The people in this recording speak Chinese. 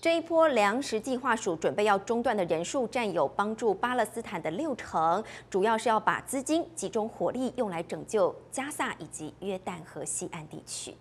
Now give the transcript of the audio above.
这一波粮食计划署准备要中断的人数占有帮助巴勒斯坦的六成，主要是要把资金集中火力用来拯救加萨以及约旦河西岸地区。